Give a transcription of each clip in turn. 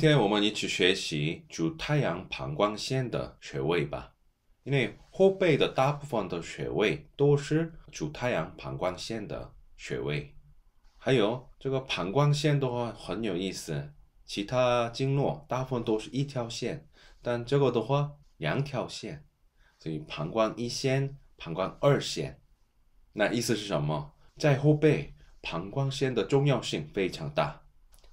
今天我们一起学习主太阳膀胱线的穴位吧。因为后背的大部分的穴位都是主太阳膀胱线的穴位。还有这个膀胱线的话很有意思，其他经络大部分都是一条线，但这个的话两条线，所以膀胱一线、膀胱二线。那意思是什么？在后背膀胱线的重要性非常大，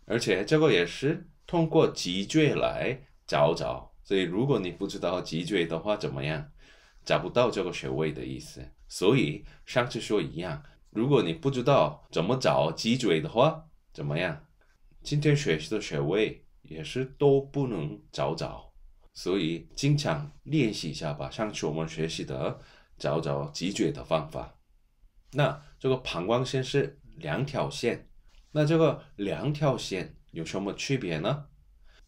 而且这个也是。通过脊椎来找找，所以如果你不知道脊椎的话，怎么样？找不到这个穴位的意思。所以上次说一样，如果你不知道怎么找脊椎的话，怎么样？今天学习的穴位也是都不能找找，所以经常练习一下吧。上次我们学习的找找脊椎的方法，那这个膀胱线是两条线，那这个两条线。有什么区别呢？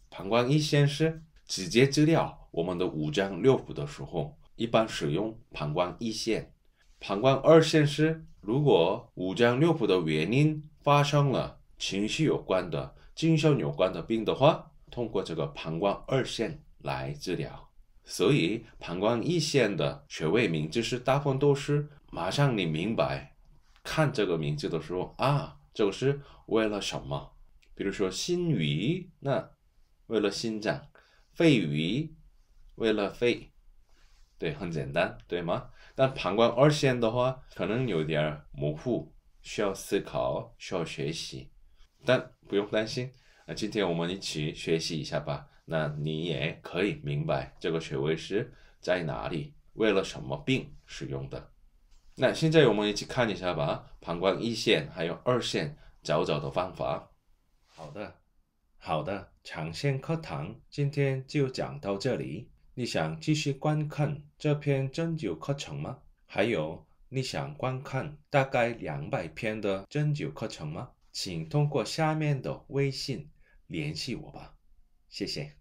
膀胱一线是直接治疗我们的五脏六腑的时候，一般使用膀胱一线。膀胱二线是，如果五脏六腑的原因发生了情绪有关的、精神有关的病的话，通过这个膀胱二线来治疗。所以，膀胱一线的穴位名字是大分斗室，马上你明白，看这个名字的时候啊，这个是为了什么？比如说心鱼，那为了心脏；肺鱼，为了肺。对，很简单，对吗？但膀胱二线的话，可能有点模糊，需要思考，需要学习。但不用担心，那今天我们一起学习一下吧。那你也可以明白这个穴位是在哪里，为了什么病使用的。那现在我们一起看一下吧，膀胱一线还有二线找找的方法。好的，好的，长线课堂今天就讲到这里。你想继续观看这篇针灸课程吗？还有，你想观看大概两百篇的针灸课程吗？请通过下面的微信联系我吧，谢谢。